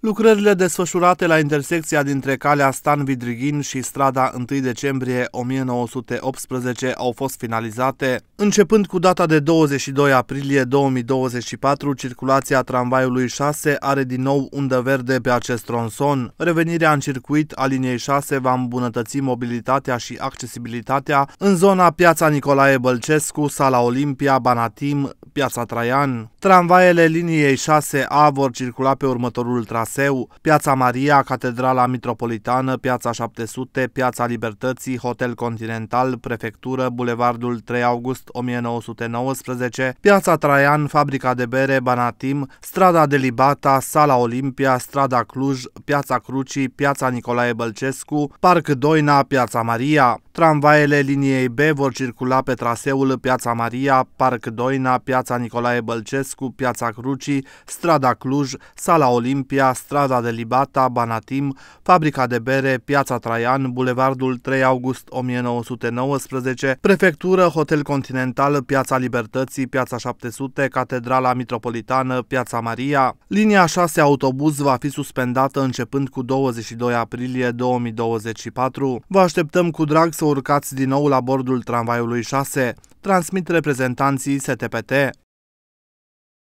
Lucrările desfășurate la intersecția dintre calea Stan Vidrighin și strada 1 decembrie 1918 au fost finalizate. Începând cu data de 22 aprilie 2024, circulația tramvaiului 6 are din nou undă verde pe acest tronson. Revenirea în circuit a liniei 6 va îmbunătăți mobilitatea și accesibilitatea în zona Piața Nicolae Bălcescu, Sala Olimpia, Banatim, Piața Traian. Tramvaiele liniei 6A vor circula pe următorul traseu Traseu, Piața Maria, Catedrala Mitropolitană, Piața 700, Piața Libertății, Hotel Continental, Prefectură, Bulevardul 3 August 1919, Piața Traian, Fabrica de Bere, Banatim, Strada Delibata, Sala Olimpia, Strada Cluj, Piața Crucii, Piața Nicolae Bălcescu, Parc Doina, Piața Maria. Tramvaiele liniei B vor circula pe traseul Piața Maria, Parc Doina, Piața Nicolae Bălcescu, Piața Crucii, Strada Cluj, Sala Olimpia, Strada Delibata, Banatim, Fabrica de Bere, Piața Traian, Bulevardul 3 August 1919, Prefectură, Hotel Continental, Piața Libertății, Piața 700, Catedrala Mitropolitană, Piața Maria. Linia 6 autobuz va fi suspendată începând cu 22 aprilie 2024. Vă așteptăm cu drag să urcați din nou la bordul tramvaiului 6, transmit reprezentanții STPT.